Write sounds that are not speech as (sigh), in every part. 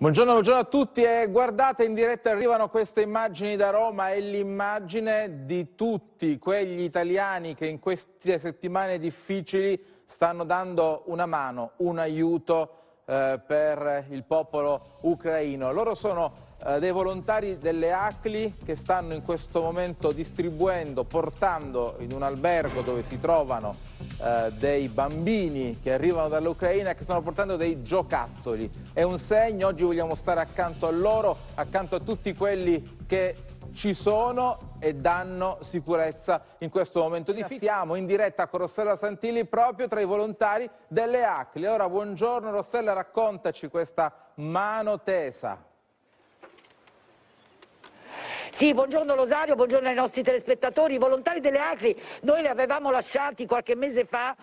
Buongiorno, buongiorno, a tutti e guardate in diretta arrivano queste immagini da Roma, è l'immagine di tutti quegli italiani che in queste settimane difficili stanno dando una mano, un aiuto eh, per il popolo ucraino. Loro sono eh, dei volontari delle ACLI che stanno in questo momento distribuendo, portando in un albergo dove si trovano eh, dei bambini che arrivano dall'Ucraina e che stanno portando dei giocattoli. È un segno, oggi vogliamo stare accanto a loro, accanto a tutti quelli che ci sono e danno sicurezza in questo momento difficile. Siamo in diretta con Rossella Santilli proprio tra i volontari delle ACLI. Allora, buongiorno Rossella, raccontaci questa mano tesa. Sì, buongiorno Rosario, buongiorno ai nostri telespettatori. I volontari delle Acri noi li avevamo lasciati qualche mese fa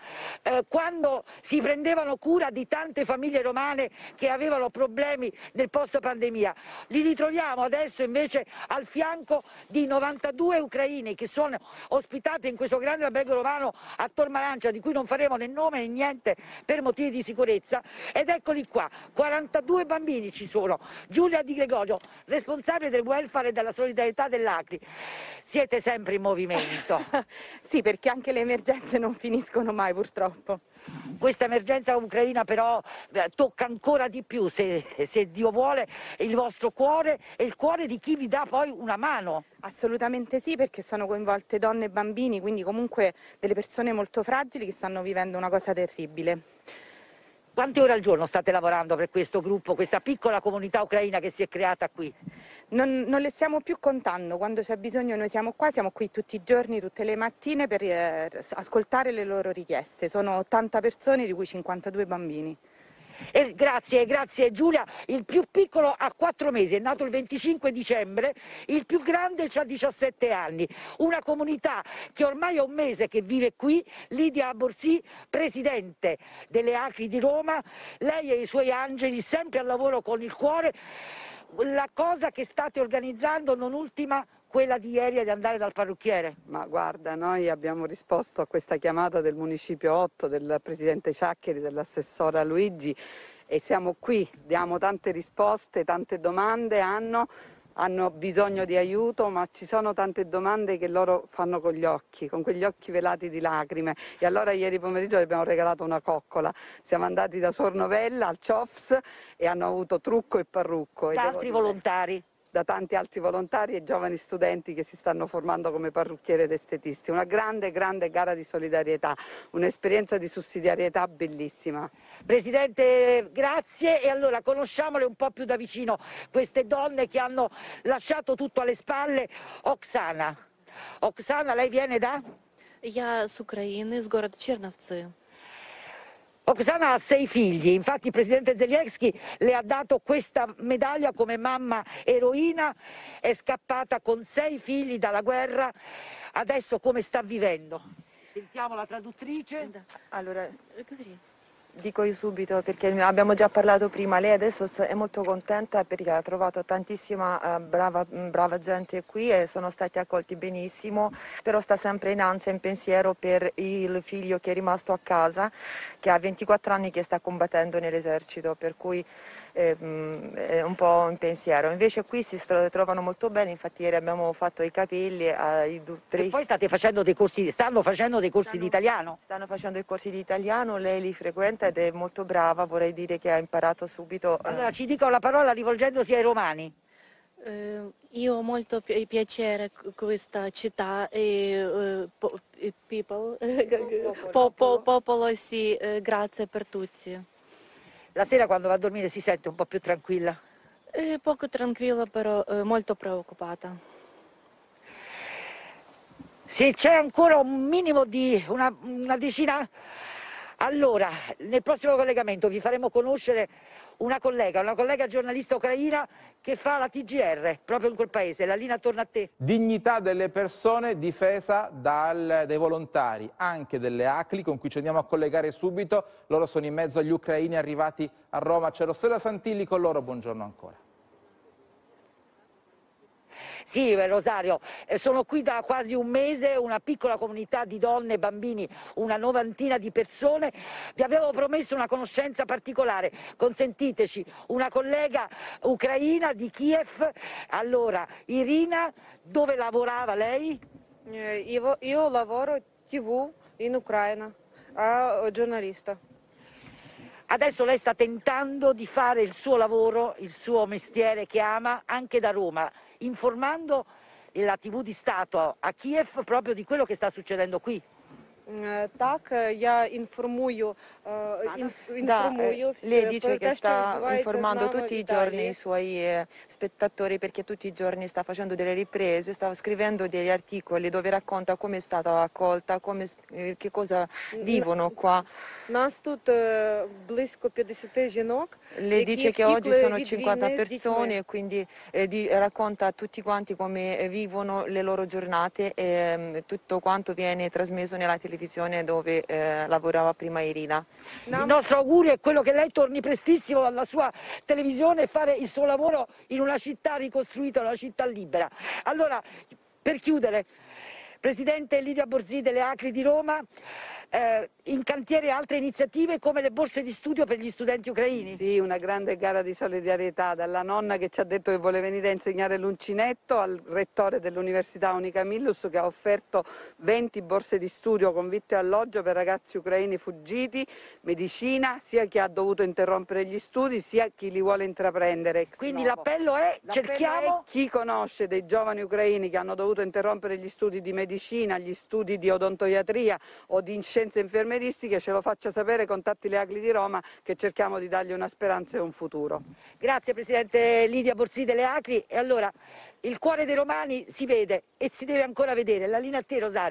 eh, quando si prendevano cura di tante famiglie romane che avevano problemi nel post pandemia. Li ritroviamo adesso invece al fianco di 92 ucraini che sono ospitate in questo grande albergo romano a Tormarancia di cui non faremo né nome né niente per motivi di sicurezza ed eccoli qua, 42 bambini ci sono. Giulia Di Gregorio, responsabile del welfare e della solidarietà solidarietà dell'Acri. Siete sempre in movimento. (laughs) sì, perché anche le emergenze non finiscono mai purtroppo. Questa emergenza ucraina però eh, tocca ancora di più, se, se, Dio vuole, il vostro cuore e il cuore di chi vi dà poi una mano. Assolutamente sì, perché sono coinvolte donne e bambini, quindi comunque delle persone molto fragili che stanno vivendo una cosa terribile. Quante ore al giorno state lavorando per questo gruppo, questa piccola comunità ucraina che si è creata qui? Non, non le stiamo più contando, quando c'è bisogno noi siamo qua, siamo qui tutti i giorni, tutte le mattine per eh, ascoltare le loro richieste. Sono 80 persone di cui 52 bambini. E grazie, grazie Giulia. Il più piccolo ha 4 mesi, è nato il 25 dicembre, il più grande ha 17 anni. Una comunità che ormai è un mese che vive qui, Lidia Borsì, presidente delle Acri di Roma, lei e i suoi angeli sempre al lavoro con il cuore. La cosa che state organizzando, non ultima, quella di ieri è di andare dal parrucchiere. Ma guarda, noi abbiamo risposto a questa chiamata del Municipio 8, del Presidente Ciaccheri, dell'assessora Luigi e siamo qui, diamo tante risposte, tante domande, hanno, hanno bisogno di aiuto, ma ci sono tante domande che loro fanno con gli occhi, con quegli occhi velati di lacrime. E allora ieri pomeriggio gli abbiamo regalato una coccola. Siamo andati da Sornovella al CIOFS e hanno avuto trucco e parrucco. Da altri volontari da tanti altri volontari e giovani studenti che si stanno formando come parrucchiere ed estetisti. Una grande, grande gara di solidarietà, un'esperienza di sussidiarietà bellissima. Presidente, grazie e allora conosciamole un po' più da vicino queste donne che hanno lasciato tutto alle spalle. Oksana, Oksana lei viene da? Я с Украины, из города Черновцы. Oksana ha sei figli, infatti il presidente Zelensky le ha dato questa medaglia come mamma eroina, è scappata con sei figli dalla guerra, adesso come sta vivendo? Sentiamo la traduttrice. Allora, eh, dico io subito perché abbiamo già parlato prima, lei adesso è molto contenta perché ha trovato tantissima eh, brava, mm, brava gente qui e sono stati accolti benissimo, però sta sempre in ansia, in pensiero per il figlio che è rimasto a casa, che ha 24 anni e che sta combattendo nell'esercito, per cui Mm, un po' in pensiero. Invece qui si trovano molto bene, infatti ieri abbiamo fatto i capelli ai eh, tre. E poi state facendo dei corsi, stanno facendo dei corsi stanno, di italiano? Stanno facendo i corsi di italiano, lei li frequenta ed è molto brava, vorrei dire che ha imparato subito. Eh. Allora ci dica la parola rivolgendosi ai romani. Eh, io ho molto pi- piacere questa città e eh, po- people, (laughs) popolo, popolo, popolo sì, eh, grazie per tutti. La sera quando va a dormire si sente un po' più tranquilla? Eh, poco tranquilla, però eh, molto preoccupata. Se c'è ancora un minimo di una, una decina allora, nel prossimo collegamento vi faremo conoscere una collega, una collega giornalista ucraina che fa la TGR proprio in quel paese, la linea torna a te. Dignità delle persone difesa dal, dai volontari, anche delle ACLI con cui ci andiamo a collegare subito. Loro sono in mezzo agli ucraini arrivati a Roma. C'è Rossella Santilli con loro, buongiorno ancora. Sì, Rosario, eh, sono qui da quasi un mese, una piccola comunità di donne e bambini, una novantina di persone. Vi avevo promesso una conoscenza particolare, consentiteci, una collega ucraina di Kiev. Allora, Irina, dove lavorava lei? Eh, io, io lavoro TV in Ucraina, a eh, giornalista. Adesso lei sta tentando di fare il suo lavoro, il suo mestiere che ama, anche da Roma, informando la TV di Stato a Kiev proprio di quello che sta succedendo qui. Так, я інформую, інформую всі lei dice che sta informando tutti i giorni i suoi spettatori perché tutti i giorni sta facendo delle riprese, sta scrivendo degli articoli dove racconta come è stata accolta, come, eh, che cosa vivono qua. Lei dice che oggi sono 50 persone e quindi eh, di, racconta a tutti quanti come eh, vivono le loro giornate e ehm, tutto quanto viene trasmesso nella televisione divisione dove eh, lavorava prima Irina. No. Il nostro augurio è quello che lei torni prestissimo dalla sua televisione e fare il suo lavoro in una città ricostruita, una città libera. Allora, per chiudere, Presidente Lidia Borzì delle Acri di Roma, eh, in cantiere altre iniziative come le borse di studio per gli studenti ucraini. Sì, una grande gara di solidarietà dalla nonna che ci ha detto che vuole venire a insegnare l'uncinetto al rettore dell'Università Unica Millus che ha offerto 20 borse di studio con vitto e alloggio per ragazzi ucraini fuggiti, medicina, sia chi ha dovuto interrompere gli studi sia chi li vuole intraprendere. Quindi l'appello è l'appello cerchiamo è chi conosce dei giovani ucraini che hanno dovuto interrompere gli studi di medicina medicina, agli studi di odontoiatria o di scienze infermeristiche ce lo faccia sapere, contatti le Agli di Roma che cerchiamo di dargli una speranza e un futuro. Grazie Presidente Lidia Borsì delle Acri e allora il cuore dei romani si vede e si deve ancora vedere, la linea a te Rosario.